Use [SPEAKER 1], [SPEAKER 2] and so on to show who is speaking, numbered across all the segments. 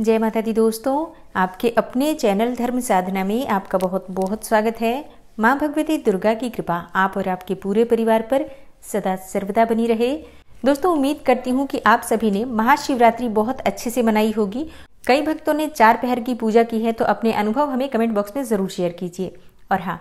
[SPEAKER 1] जय माता दी दोस्तों आपके अपने चैनल धर्म साधना में आपका बहुत बहुत स्वागत है माँ भगवती दुर्गा की कृपा आप और आपके पूरे परिवार पर सदा सर्वदा बनी रहे दोस्तों उम्मीद करती हूँ कि आप सभी ने महाशिवरात्रि बहुत अच्छे से मनाई होगी कई भक्तों ने चार पहर की पूजा की है तो अपने अनुभव हमें कमेंट बॉक्स में ज़रूर शेयर कीजिए और हाँ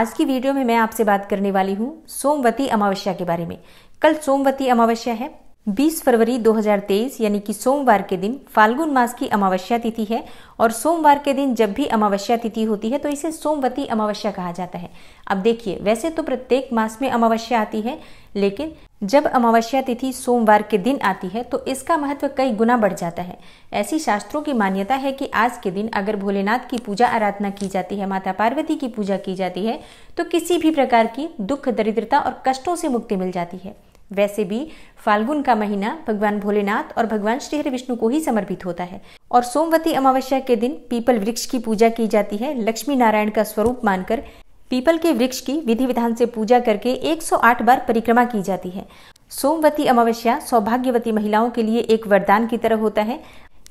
[SPEAKER 1] आज की वीडियो में मैं आपसे बात करने वाली हूँ सोमवती अमावस्या के बारे में कल सोमवती अमावस्या है 20 फरवरी 2023 यानी कि सोमवार के दिन फाल्गुन मास की अमावस्या तिथि है और सोमवार के दिन जब भी अमावस्या तिथि होती है तो इसे सोमवती अमावस्या कहा जाता है अब देखिए वैसे तो प्रत्येक मास में अमावस्या आती है लेकिन जब अमावस्या तिथि सोमवार के दिन आती है तो इसका महत्व कई गुना बढ़ जाता है ऐसी शास्त्रों की मान्यता है कि आज के दिन अगर भोलेनाथ की पूजा आराधना की जाती है माता पार्वती की पूजा की जाती है तो किसी भी प्रकार की दुख दरिद्रता और कष्टों से मुक्ति मिल जाती है वैसे भी फाल्गुन का महीना भगवान भोलेनाथ और भगवान श्री हरि विष्णु को ही समर्पित होता है और सोमवती अमावस्या के दिन पीपल वृक्ष की पूजा की जाती है लक्ष्मी नारायण का स्वरूप मानकर पीपल के वृक्ष की विधि विधान से पूजा करके 108 बार परिक्रमा की जाती है सोमवती अमावस्या सौभाग्यवती महिलाओं के लिए एक वरदान की तरह होता है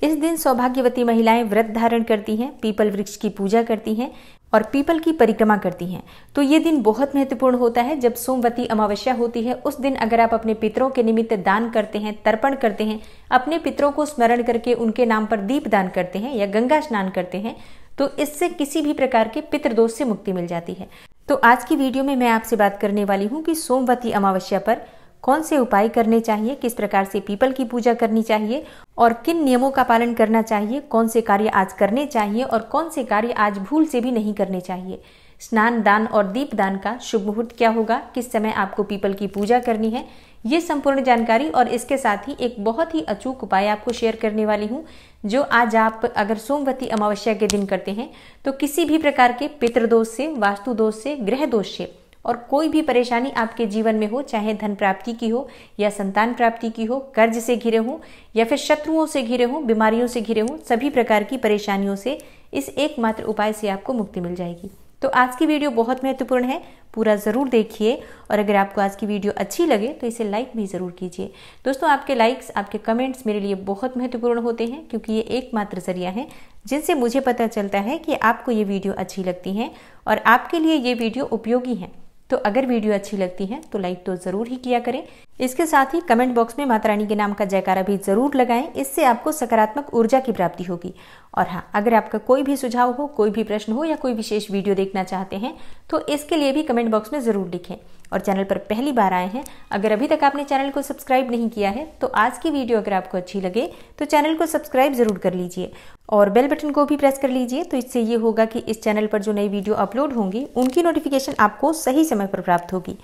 [SPEAKER 1] इस दिन सौभाग्यवती महिलाएं व्रत धारण करती हैं पीपल वृक्ष की पूजा करती हैं और पीपल की परिक्रमा करती हैं तो ये दिन बहुत महत्वपूर्ण होता है जब सोमवती अमावस्या होती है उस दिन अगर आप अपने पितरों के निमित्त दान करते हैं तर्पण करते हैं अपने पितरों को स्मरण करके उनके नाम पर दीप दान करते हैं या गंगा स्नान करते हैं तो इससे किसी भी प्रकार के पितृदोष से मुक्ति मिल जाती है तो आज की वीडियो में मैं आपसे बात करने वाली हूँ कि सोमवती अमावस्या पर कौन से उपाय करने चाहिए किस प्रकार से पीपल की पूजा करनी चाहिए और किन नियमों का पालन करना चाहिए कौन से कार्य आज करने चाहिए और कौन से कार्य आज भूल से भी नहीं करने चाहिए स्नान दान और दीप दान का शुभ मुहूर्त क्या होगा किस समय आपको पीपल की पूजा करनी है ये संपूर्ण जानकारी और इसके साथ ही एक बहुत ही अचूक उपाय आपको शेयर करने वाली हूँ जो आज आप अगर सोमवती अमावस्या के दिन करते हैं तो किसी भी प्रकार के पितृदोष से वास्तु दोष से ग्रह दोष से और कोई भी परेशानी आपके जीवन में हो चाहे धन प्राप्ति की हो या संतान प्राप्ति की हो कर्ज से घिरे हों या फिर शत्रुओं से घिरे हों बीमारियों से घिरे हों सभी प्रकार की परेशानियों से इस एकमात्र उपाय से आपको मुक्ति मिल जाएगी तो आज की वीडियो बहुत महत्वपूर्ण है पूरा ज़रूर देखिए और अगर आपको आज की वीडियो अच्छी लगे तो इसे लाइक भी ज़रूर कीजिए दोस्तों आपके लाइक्स आपके कमेंट्स मेरे लिए बहुत महत्वपूर्ण होते हैं क्योंकि ये एकमात्र ज़रिया है जिनसे मुझे पता चलता है कि आपको ये वीडियो अच्छी लगती है और आपके लिए ये वीडियो उपयोगी है तो अगर वीडियो अच्छी लगती है तो लाइक तो ज़रूर ही किया करें इसके साथ ही कमेंट बॉक्स में माता रानी के नाम का जयकारा भी ज़रूर लगाएं इससे आपको सकारात्मक ऊर्जा की प्राप्ति होगी और हाँ अगर आपका कोई भी सुझाव हो कोई भी प्रश्न हो या कोई विशेष वीडियो देखना चाहते हैं तो इसके लिए भी कमेंट बॉक्स में ज़रूर लिखें और चैनल पर पहली बार आए हैं अगर अभी तक आपने चैनल को सब्सक्राइब नहीं किया है तो आज की वीडियो अगर आपको अच्छी लगे तो चैनल को सब्सक्राइब ज़रूर कर लीजिए और बेल बटन को भी प्रेस कर लीजिए तो इससे ये होगा कि इस चैनल पर जो नई वीडियो अपलोड होंगी उनकी नोटिफिकेशन आपको सही समय पर प्राप्त होगी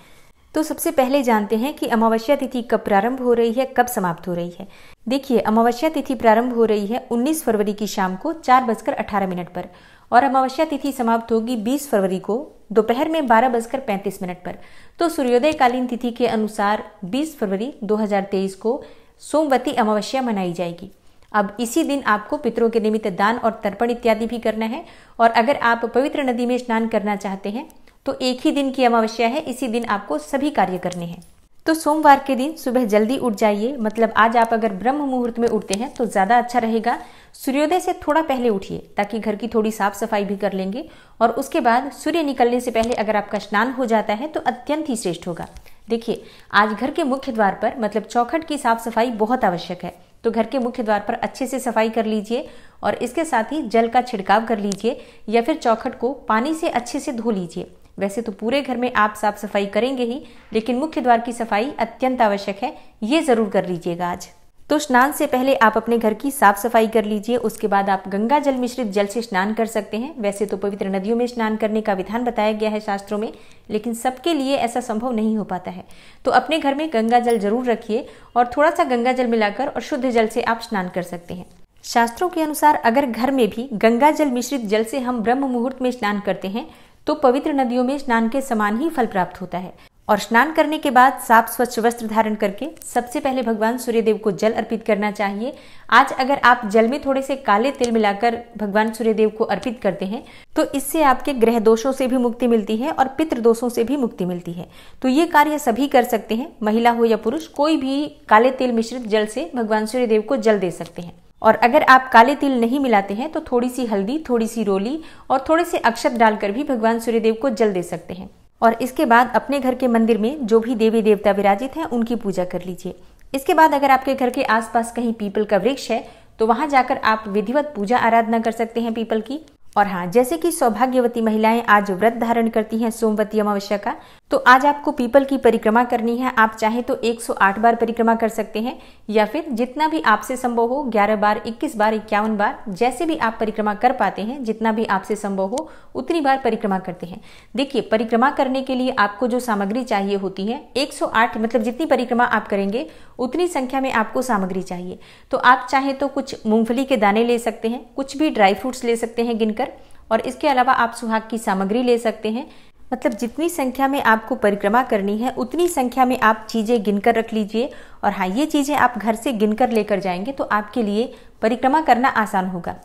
[SPEAKER 1] तो सबसे पहले जानते हैं कि अमावस्या तिथि कब प्रारंभ हो रही है कब समाप्त हो रही है देखिए अमावस्या तिथि प्रारंभ हो रही है 19 फरवरी की शाम को चार बजकर अठारह मिनट पर और अमावस्या तिथि समाप्त होगी 20 फरवरी को दोपहर में बारह बजकर पैंतीस मिनट पर तो सूर्योदयकालीन तिथि के अनुसार 20 फरवरी 2023 को सोमवती अमावस्या मनाई जाएगी अब इसी दिन आपको पितरों के निमित्त दान और तर्पण इत्यादि भी करना है और अगर आप पवित्र नदी में स्नान करना चाहते हैं तो एक ही दिन की अमावस्या है इसी दिन आपको सभी कार्य करने हैं तो सोमवार के दिन सुबह जल्दी उठ जाइए मतलब आज आप अगर ब्रह्म मुहूर्त में उठते हैं तो ज़्यादा अच्छा रहेगा सूर्योदय से थोड़ा पहले उठिए ताकि घर की थोड़ी साफ सफाई भी कर लेंगे और उसके बाद सूर्य निकलने से पहले अगर आपका स्नान हो जाता है तो अत्यंत ही श्रेष्ठ होगा देखिए आज घर के मुख्य द्वार पर मतलब चौखट की साफ सफाई बहुत आवश्यक है तो घर के मुख्य द्वार पर अच्छे से सफाई कर लीजिए और इसके साथ ही जल का छिड़काव कर लीजिए या फिर चौखट को पानी से अच्छे से धो लीजिए वैसे तो पूरे घर में आप साफ सफाई करेंगे ही लेकिन मुख्य द्वार की सफाई अत्यंत आवश्यक है ये ज़रूर कर लीजिएगा आज तो स्नान से पहले आप अपने घर की साफ सफाई कर लीजिए उसके बाद आप गंगा जल मिश्रित जल से स्नान कर सकते हैं वैसे तो पवित्र नदियों में स्नान करने का विधान बताया गया है शास्त्रों में लेकिन सबके लिए ऐसा संभव नहीं हो पाता है तो अपने घर में गंगा जल जरूर रखिए और थोड़ा सा गंगा जल मिलाकर और शुद्ध जल से आप स्नान कर सकते हैं शास्त्रों के अनुसार अगर घर में भी गंगा जल मिश्रित जल से हम ब्रह्म मुहूर्त में स्नान करते हैं तो पवित्र नदियों में स्नान के समान ही फल प्राप्त होता है और स्नान करने के बाद साफ स्वच्छ वस्त्र धारण करके सबसे पहले भगवान सूर्यदेव को जल अर्पित करना चाहिए आज अगर आप जल में थोड़े से काले तिल मिलाकर भगवान सूर्यदेव को अर्पित करते हैं तो इससे आपके ग्रह दोषों से भी मुक्ति मिलती है और पितृ दोषों से भी मुक्ति मिलती है तो ये कार्य सभी कर सकते हैं महिला हो या पुरुष कोई भी काले तिल मिश्रित जल से भगवान सूर्यदेव को जल दे सकते हैं और अगर आप काले तिल नहीं मिलाते हैं तो थोड़ी सी हल्दी थोड़ी सी रोली और थोड़े से अक्षत डालकर भी भगवान सूर्यदेव को जल दे सकते हैं और इसके बाद अपने घर के मंदिर में जो भी देवी देवता विराजित हैं उनकी पूजा कर लीजिए इसके बाद अगर आपके घर के आसपास कहीं पीपल का वृक्ष है तो वहां जाकर आप विधिवत पूजा आराधना कर सकते हैं पीपल की और हाँ जैसे कि सौभाग्यवती महिलाएं आज व्रत धारण करती हैं सोमवती अमावस्या का तो आज आपको पीपल की परिक्रमा करनी है आप चाहे तो 108 बार परिक्रमा कर सकते हैं या फिर जितना भी आपसे संभव हो 11 बार 21 बार इक्यावन बार जैसे भी आप परिक्रमा कर पाते हैं जितना भी आपसे संभव हो उतनी बार परिक्रमा करते हैं देखिए परिक्रमा करने के लिए आपको जो सामग्री चाहिए होती है 108 मतलब जितनी परिक्रमा आप करेंगे उतनी संख्या में आपको सामग्री चाहिए तो आप चाहे तो कुछ मूंगफली के दाने ले सकते हैं कुछ भी ड्राई फ्रूट्स ले सकते हैं गिनकर और इसके अलावा आप सुहाग की सामग्री ले सकते हैं मतलब जितनी संख्या में आपको परिक्रमा करनी है उतनी संख्या में आप चीज़ें गिनकर रख लीजिए और हाँ ये चीज़ें आप घर से गिनकर लेकर जाएंगे तो आपके लिए परिक्रमा करना आसान होगा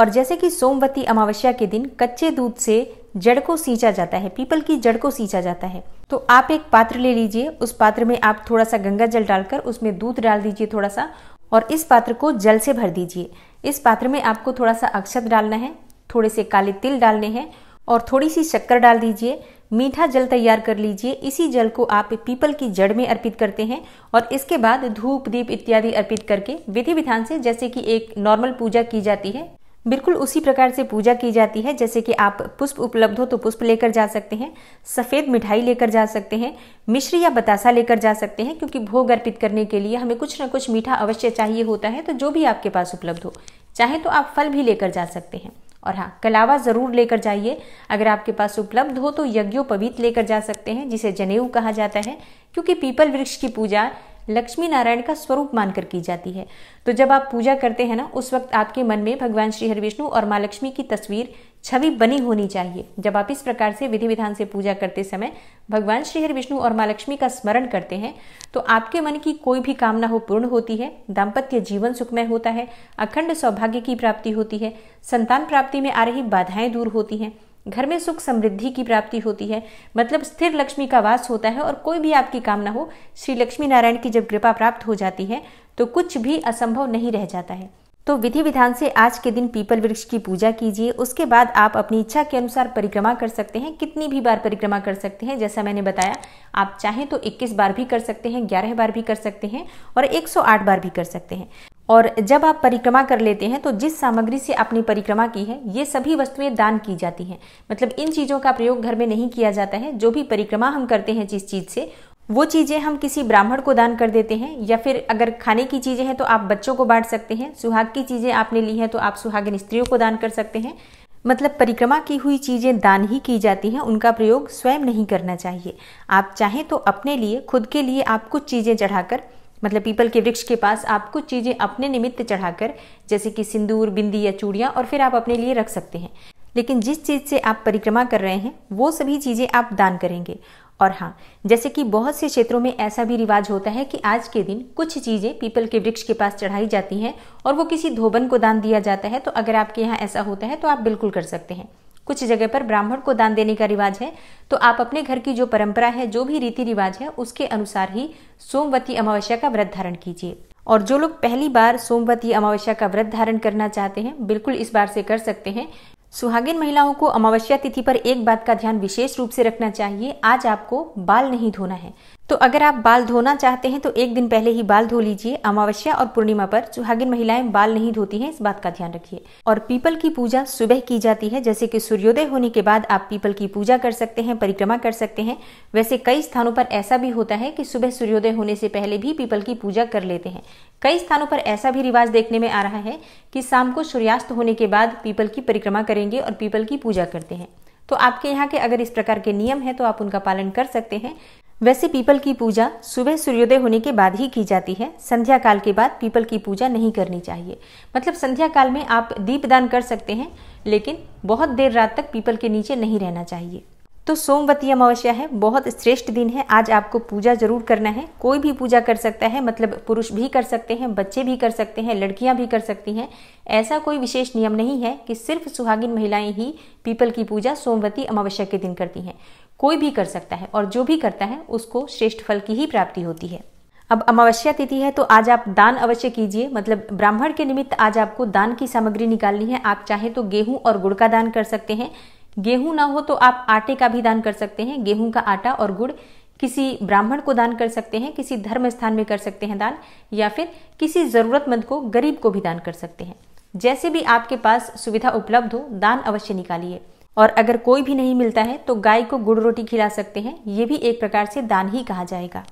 [SPEAKER 1] और जैसे कि सोमवती अमावस्या के दिन कच्चे दूध से जड़ को सींचा जाता है पीपल की जड़ को सींचा जाता है तो आप एक पात्र ले लीजिए उस पात्र में आप थोड़ा सा गंगा जल डालकर उसमें दूध डाल दीजिए थोड़ा सा और इस पात्र को जल से भर दीजिए इस पात्र में आपको थोड़ा सा अक्षत डालना है थोड़े से काले तिल डालने हैं और थोड़ी सी शक्कर डाल दीजिए मीठा जल तैयार कर लीजिए इसी जल को आप पीपल की जड़ में अर्पित करते हैं और इसके बाद धूप दीप इत्यादि अर्पित करके विधि विधान से जैसे कि एक नॉर्मल पूजा की जाती है बिल्कुल उसी प्रकार से पूजा की जाती है जैसे कि आप पुष्प उपलब्ध हो तो पुष्प लेकर जा सकते हैं सफ़ेद मिठाई लेकर जा सकते हैं मिश्र या बतासा लेकर जा सकते हैं क्योंकि भोग अर्पित करने के लिए हमें कुछ ना कुछ मीठा अवश्य चाहिए होता है तो जो भी आपके पास उपलब्ध हो चाहे तो आप फल भी लेकर जा सकते हैं और हाँ कलावा ज़रूर लेकर जाइए अगर आपके पास उपलब्ध हो तो यज्ञोपवीत लेकर जा सकते हैं जिसे जनेऊ कहा जाता है क्योंकि पीपल वृक्ष की पूजा लक्ष्मी नारायण का स्वरूप मानकर की जाती है तो जब आप पूजा करते हैं ना उस वक्त आपके मन में भगवान श्री हरि विष्णु और माँ लक्ष्मी की तस्वीर छवि बनी होनी चाहिए जब आप इस प्रकार से विधि विधान से पूजा करते समय भगवान श्री हरि विष्णु और माँ लक्ष्मी का स्मरण करते हैं तो आपके मन की कोई भी कामना हो पूर्ण होती है दाम्पत्य जीवन सुखमय होता है अखंड सौभाग्य की प्राप्ति होती है संतान प्राप्ति में आ रही बाधाएं दूर होती हैं घर में सुख समृद्धि की प्राप्ति होती है मतलब स्थिर लक्ष्मी का वास होता है और कोई भी आपकी कामना हो श्री लक्ष्मी नारायण की जब कृपा प्राप्त हो जाती है तो कुछ भी असंभव नहीं रह जाता है तो विधि विधान से आज के दिन पीपल वृक्ष की पूजा कीजिए उसके बाद आप अपनी इच्छा के अनुसार परिक्रमा कर सकते हैं कितनी भी बार परिक्रमा कर सकते हैं जैसा मैंने बताया आप चाहें तो 21 बार भी कर सकते हैं 11 बार भी कर सकते हैं और 108 बार भी कर सकते हैं और जब आप परिक्रमा कर लेते हैं तो जिस सामग्री से आपने परिक्रमा की है ये सभी वस्तुएं दान की जाती हैं मतलब इन चीज़ों का प्रयोग घर में नहीं किया जाता है जो भी परिक्रमा हम करते हैं जिस चीज़ से वो चीज़ें हम किसी ब्राह्मण को दान कर देते हैं या फिर अगर खाने की चीज़ें हैं तो आप बच्चों को बांट सकते हैं सुहाग की चीज़ें आपने ली हैं तो आप सुहागिन स्त्रियों को दान कर सकते हैं मतलब परिक्रमा की हुई चीज़ें दान ही की जाती हैं उनका प्रयोग स्वयं नहीं करना चाहिए आप चाहें तो अपने लिए खुद के लिए आप कुछ चीज़ें चढ़ाकर मतलब पीपल के वृक्ष के पास आप कुछ चीज़ें अपने निमित्त चढ़ाकर जैसे कि सिंदूर बिंदी या चूड़ियाँ और फिर आप अपने लिए रख सकते हैं लेकिन जिस चीज़ से आप परिक्रमा कर रहे हैं वो सभी चीज़ें आप दान करेंगे और हाँ जैसे कि बहुत से क्षेत्रों में ऐसा भी रिवाज होता है कि आज के दिन कुछ चीज़ें पीपल के वृक्ष के पास चढ़ाई जाती हैं और वो किसी धोबन को दान दिया जाता है तो अगर आपके यहाँ ऐसा होता है तो आप बिल्कुल कर सकते हैं कुछ जगह पर ब्राह्मण को दान देने का रिवाज है तो आप अपने घर की जो परंपरा है जो भी रीति रिवाज है उसके अनुसार ही सोमवती अमावस्या का व्रत धारण कीजिए और जो लोग पहली बार सोमवती अमावस्या का व्रत धारण करना चाहते हैं बिल्कुल इस बार से कर सकते हैं सुहागिन महिलाओं को अमावस्या तिथि पर एक बात का ध्यान विशेष रूप से रखना चाहिए आज आपको बाल नहीं धोना है तो अगर आप बाल धोना चाहते हैं तो एक दिन पहले ही बाल धो लीजिए अमावस्या और पूर्णिमा पर सुहागिन महिलाएं बाल नहीं धोती हैं इस बात का ध्यान रखिए और पीपल की पूजा सुबह की जाती है जैसे कि सूर्योदय होने के बाद आप पीपल की पूजा कर सकते हैं परिक्रमा कर सकते हैं वैसे कई स्थानों पर ऐसा भी होता है कि सुबह सूर्योदय होने से पहले भी पीपल की पूजा कर लेते हैं कई स्थानों पर ऐसा भी रिवाज देखने में आ रहा है कि शाम को सूर्यास्त होने के बाद पीपल की परिक्रमा करेंगे और पीपल की पूजा करते हैं तो आपके यहाँ के अगर इस प्रकार के नियम हैं तो आप उनका पालन कर सकते हैं वैसे पीपल की पूजा सुबह सूर्योदय होने के बाद ही की जाती है संध्या काल के बाद पीपल की पूजा नहीं करनी चाहिए मतलब संध्या काल में आप दीपदान कर सकते हैं लेकिन बहुत देर रात तक पीपल के नीचे नहीं रहना चाहिए तो सोमवती अमावस्या है बहुत श्रेष्ठ दिन है आज आपको पूजा जरूर करना है कोई भी पूजा कर सकता है मतलब पुरुष भी कर सकते हैं बच्चे भी कर सकते हैं लड़कियां भी कर सकती हैं ऐसा कोई विशेष नियम नहीं है कि सिर्फ सुहागिन महिलाएं ही पीपल की पूजा सोमवती अमावस्या के दिन करती हैं कोई भी कर सकता है और जो भी करता है उसको श्रेष्ठ फल की ही प्राप्ति होती है अब अमावस्या तिथि है तो आज आप दान अवश्य कीजिए मतलब ब्राह्मण के निमित्त आज आपको दान की सामग्री निकालनी है आप चाहे तो गेहूं और गुड़ का दान कर सकते हैं गेहूं ना हो तो आप आटे का भी दान कर सकते हैं गेहूं का आटा और गुड़ किसी ब्राह्मण को दान कर सकते हैं किसी धर्म स्थान में कर सकते हैं दान या फिर किसी ज़रूरतमंद को गरीब को भी दान कर सकते हैं जैसे भी आपके पास सुविधा उपलब्ध हो दान अवश्य निकालिए और अगर कोई भी नहीं मिलता है तो गाय को गुड़ रोटी खिला सकते हैं ये भी एक प्रकार से दान ही कहा जाएगा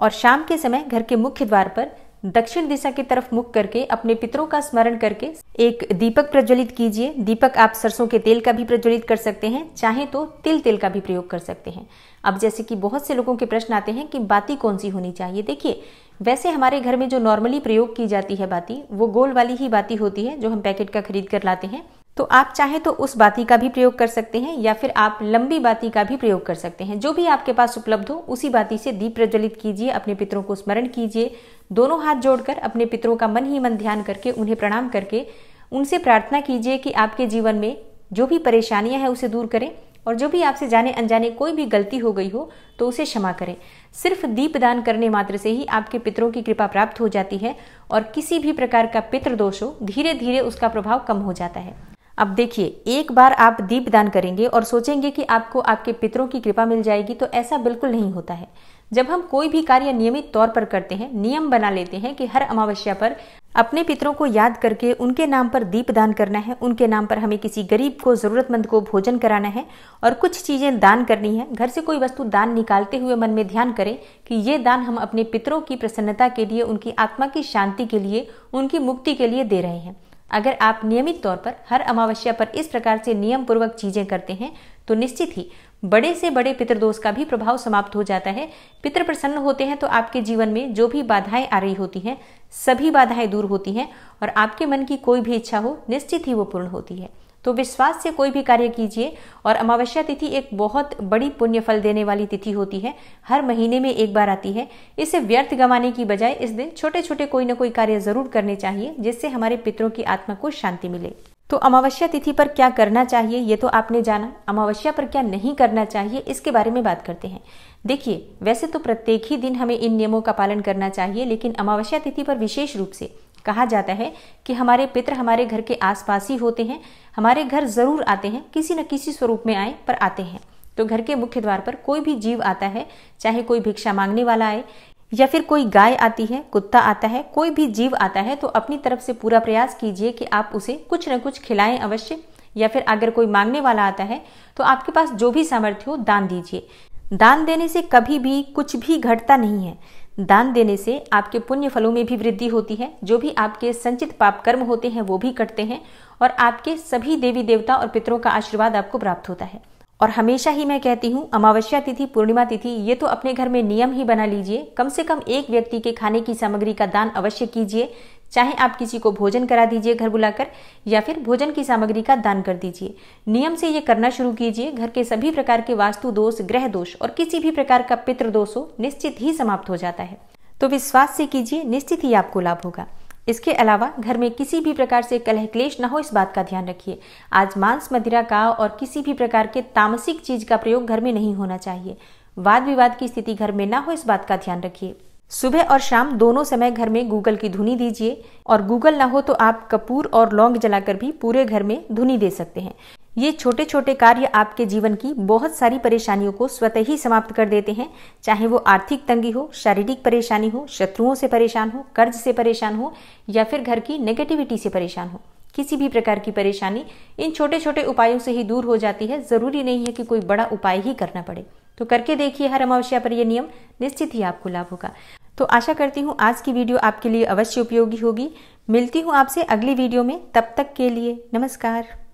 [SPEAKER 1] और शाम के समय घर के मुख्य द्वार पर दक्षिण दिशा की तरफ मुख करके अपने पितरों का स्मरण करके एक दीपक प्रज्वलित कीजिए दीपक आप सरसों के तेल का भी प्रज्वलित कर सकते हैं चाहे तो तिल तेल का भी प्रयोग कर सकते हैं अब जैसे कि बहुत से लोगों के प्रश्न आते हैं कि बाती कौन सी होनी चाहिए देखिए वैसे हमारे घर में जो नॉर्मली प्रयोग की जाती है बाती वो गोल वाली ही बाती होती है जो हम पैकेट का खरीद कर लाते हैं तो आप चाहें तो उस बाती का भी प्रयोग कर सकते हैं या फिर आप लंबी बाती का भी प्रयोग कर सकते हैं जो भी आपके पास उपलब्ध हो उसी बाती से दीप प्रज्वलित कीजिए अपने पितरों को स्मरण कीजिए दोनों हाथ जोड़कर अपने पितरों का मन ही मन ध्यान करके उन्हें प्रणाम करके उनसे प्रार्थना कीजिए कि आपके जीवन में जो भी परेशानियां हैं उसे दूर करें और जो भी आपसे जाने अनजाने कोई भी गलती हो गई हो तो उसे क्षमा करें सिर्फ दीप दान करने मात्र से ही आपके पितरों की कृपा प्राप्त हो जाती है और किसी भी प्रकार का पितृदोष हो धीरे धीरे उसका प्रभाव कम हो जाता है अब देखिए एक बार आप दीप दान करेंगे और सोचेंगे कि आपको आपके पितरों की कृपा मिल जाएगी तो ऐसा बिल्कुल नहीं होता है जब हम कोई भी कार्य नियमित तौर पर करते हैं नियम बना लेते हैं कि हर अमावस्या पर अपने पितरों को याद करके उनके नाम पर दीप दान करना है उनके नाम पर हमें किसी गरीब को ज़रूरतमंद को भोजन कराना है और कुछ चीज़ें दान करनी है घर से कोई वस्तु दान निकालते हुए मन में ध्यान करें कि ये दान हम अपने पितरों की प्रसन्नता के लिए उनकी आत्मा की शांति के लिए उनकी मुक्ति के लिए दे रहे हैं अगर आप नियमित तौर पर हर अमावस्या पर इस प्रकार से नियम पूर्वक चीजें करते हैं तो निश्चित ही बड़े से बड़े पितृदोष का भी प्रभाव समाप्त हो जाता है पितृ प्रसन्न होते हैं तो आपके जीवन में जो भी बाधाएं आ रही होती हैं सभी बाधाएं दूर होती हैं और आपके मन की कोई भी इच्छा हो निश्चित ही वो पूर्ण होती है तो विश्वास से कोई भी कार्य कीजिए और अमावस्या तिथि एक बहुत बड़ी पुण्य फल देने वाली तिथि होती है हर महीने में एक बार आती है इसे व्यर्थ गंवाने की बजाय इस दिन छोटे छोटे कोई ना कोई कार्य जरूर करने चाहिए जिससे हमारे पितरों की आत्मा को शांति मिले तो अमावस्या तिथि पर क्या करना चाहिए ये तो आपने जाना अमावस्या पर क्या नहीं करना चाहिए इसके बारे में बात करते हैं देखिए वैसे तो प्रत्येक ही दिन हमें इन नियमों का पालन करना चाहिए लेकिन अमावस्या तिथि पर विशेष रूप से कहा जाता है कि हमारे पितर हमारे घर के आसपास ही होते हैं हमारे घर ज़रूर आते हैं किसी न किसी स्वरूप में आए पर आते हैं तो घर के मुख्य द्वार पर कोई भी जीव आता है चाहे कोई भिक्षा मांगने वाला आए या फिर कोई गाय आती है कुत्ता आता है कोई भी जीव आता है तो अपनी तरफ से पूरा प्रयास कीजिए कि आप उसे कुछ न कुछ खिलाएं अवश्य या फिर अगर कोई मांगने वाला आता है तो आपके पास जो भी सामर्थ्य हो दान दीजिए दान देने से कभी भी कुछ भी घटता नहीं है दान देने से आपके पुण्य फलों में भी वृद्धि होती है जो भी आपके संचित पाप कर्म होते हैं वो भी कटते हैं और आपके सभी देवी देवता और पितरों का आशीर्वाद आपको प्राप्त होता है और हमेशा ही मैं कहती हूँ अमावस्या तिथि पूर्णिमा तिथि ये तो अपने घर में नियम ही बना लीजिए कम से कम एक व्यक्ति के खाने की सामग्री का दान अवश्य कीजिए चाहे आप किसी को भोजन करा दीजिए घर बुलाकर या फिर भोजन की सामग्री का दान कर दीजिए नियम से ये करना शुरू कीजिए घर के सभी प्रकार के वास्तु दोष ग्रह दोष और किसी भी प्रकार का पितृ दोष हो निश्चित ही समाप्त हो जाता है तो विश्वास से कीजिए निश्चित ही आपको लाभ होगा इसके अलावा घर में किसी भी प्रकार से कलह क्लेश न हो इस बात का ध्यान रखिए आज मांस मदिरा का और किसी भी प्रकार के तामसिक चीज का प्रयोग घर में नहीं होना चाहिए वाद विवाद की स्थिति घर में ना हो इस बात का ध्यान रखिए सुबह और शाम दोनों समय घर में गूगल की धुनी दीजिए और गूगल ना हो तो आप कपूर और लौंग जलाकर भी पूरे घर में धुनी दे सकते हैं ये छोटे छोटे कार्य आपके जीवन की बहुत सारी परेशानियों को स्वतः ही समाप्त कर देते हैं चाहे वो आर्थिक तंगी हो शारीरिक परेशानी हो शत्रुओं से परेशान हो कर्ज से परेशान हो या फिर घर की नेगेटिविटी से परेशान हो किसी भी प्रकार की परेशानी इन छोटे छोटे उपायों से ही दूर हो जाती है ज़रूरी नहीं है कि कोई बड़ा उपाय ही करना पड़े तो करके देखिए हर अमावस्या पर यह नियम निश्चित ही आपको लाभ होगा तो आशा करती हूँ आज की वीडियो आपके लिए अवश्य उपयोगी होगी मिलती हूँ आपसे अगली वीडियो में तब तक के लिए नमस्कार